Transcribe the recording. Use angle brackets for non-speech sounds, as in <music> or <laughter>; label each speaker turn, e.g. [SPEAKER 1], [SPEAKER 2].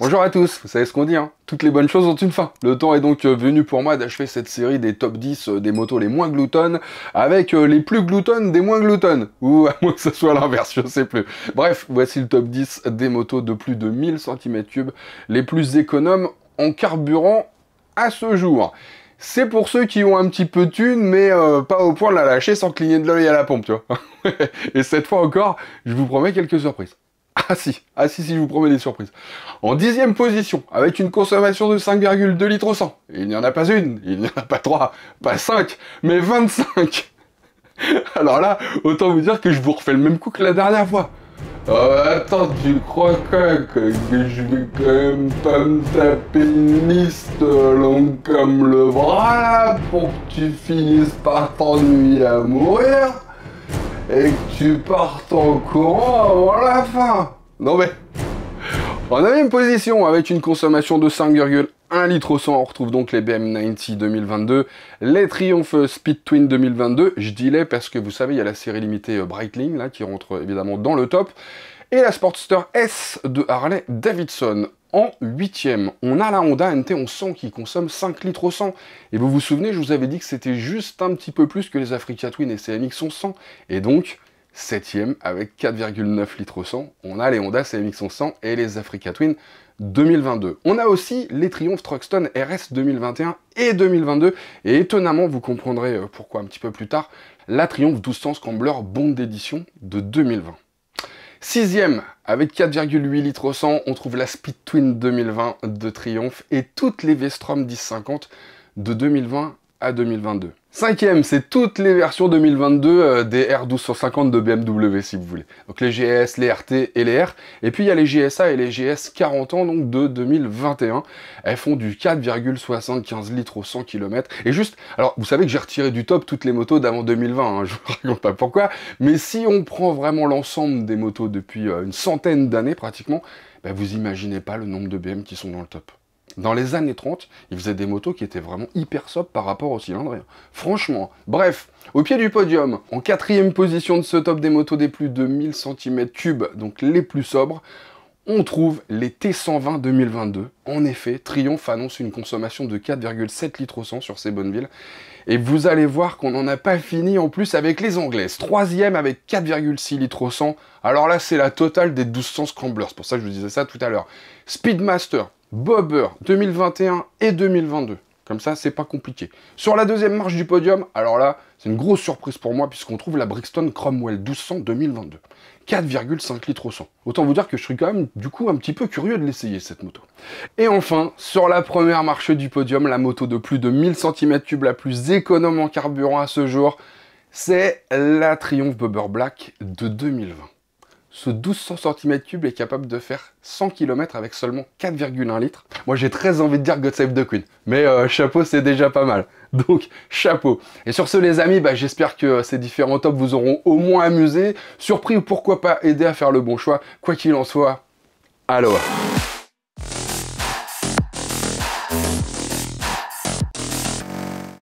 [SPEAKER 1] Bonjour à tous, vous savez ce qu'on dit, hein. toutes les bonnes choses ont une fin. Le temps est donc euh, venu pour moi d'achever cette série des top 10 euh, des motos les moins gloutonnes avec euh, les plus gloutonnes des moins gloutonnes. Ou à moins que ce soit l'inverse, je sais plus. Bref, voici le top 10 des motos de plus de 1000 cm3 les plus économes en carburant à ce jour. C'est pour ceux qui ont un petit peu de thune mais pas au point de la lâcher sans cligner de l'œil à la pompe, tu vois. <laughs> Et cette fois encore, je vous promets quelques surprises. <laughs> Ah si, ah si, si, je vous promets des surprises. En dixième position, avec une consommation de 5,2 litres au 100. Il n'y en a pas une, il n'y en a pas trois, pas cinq, mais 25 <laughs> Alors là, autant vous dire que je vous refais le même coup que la dernière fois. Euh, attends, tu crois que, que, je vais quand même pas me taper une liste longue comme le bras pour que tu finisses par t'ennuyer à mourir et tu partes en courant avant la fin. Non mais, en une position avec une consommation de 5,1 litres au 100, on retrouve donc les BM90 2022, les Triumph Speed Twin 2022, je dis les parce que vous savez, il y a la série limitée euh, Breitling là qui rentre évidemment dans le top, et la Sportster S de Harley Davidson en huitième. On a la Honda NT 100 qui consomme 5 litres au 100. Et vous vous souvenez, je vous avais dit que c'était juste un petit peu plus que les Africa Twin et CMX 100. Et donc, septième avec 4,9 litres au 100. On a les Honda CMX 100 et les Africa Twin 2022. On a aussi les Triumph Truxton RS 2021 et 2022. Et étonnamment, vous comprendrez euh, pourquoi un petit peu plus tard, la Triumph 1200 Scrambler Bond d'édition de 2020. Sixième, avec 4,8 litres au 100, on trouve la Speed Twin 2020 de Triumph et toutes les Vestrom 1050 de 2020 à 2022. Cinquième, c'est toutes les versions 2022 euh, des R1250 de BMW si vous voulez. Donc les GS, les RT et les R. Et puis il y a les GSA et les GS 40 ans donc de 2021. Elles font du 4,75 litres au 100 km. Et juste, alors vous savez que j'ai retiré du top toutes les motos d'avant 2020, hein, <laughs> je vous raconte pas pourquoi. Mais si on prend vraiment l'ensemble des motos depuis euh, une centaine d'années pratiquement, ben, vous imaginez pas le nombre de BM qui sont dans le top. Dans les années 30, il faisait des motos qui étaient vraiment hyper sobres par rapport au cylindre. Franchement, bref, au pied du podium, en quatrième position de ce top des motos des plus de 1000 cm3, donc les plus sobres, on trouve les T120 2022. En effet, Triumph annonce une consommation de 4,7 litres au 100 sur ces bonnes villes. Et vous allez voir qu'on n'en a pas fini en plus avec les Anglaises. Troisième avec 4,6 litres au 100. Alors là, c'est la totale des 1200 Scramblers. C'est pour ça que je vous disais ça tout à l'heure. Speedmaster, Bobber 2021 et 2022. Comme ça, c'est pas compliqué. Sur la deuxième marche du podium, alors là, c'est une grosse surprise pour moi puisqu'on trouve la Brixton Cromwell 1200 2022. 4,5 litres au 100. Autant vous dire que je suis quand même du coup un petit peu curieux de l'essayer cette moto. Et enfin, sur la première marche du podium, la moto de plus de 1000 cm3 la plus économe en carburant à ce jour, c'est la Triumph Bobber Black de 2020 ce 1200 cm3 est capable de faire 100 km avec seulement 4,1 litres. Moi j'ai très envie de dire God Save the Queen, mais euh, chapeau c'est déjà pas mal. <laughs> Donc chapeau. Et sur ce les amis, bah, j'espère que euh, ces différents tops vous auront au moins amusé, surpris ou pourquoi pas aidé à faire le bon choix. Quoi qu'il en soit, alors!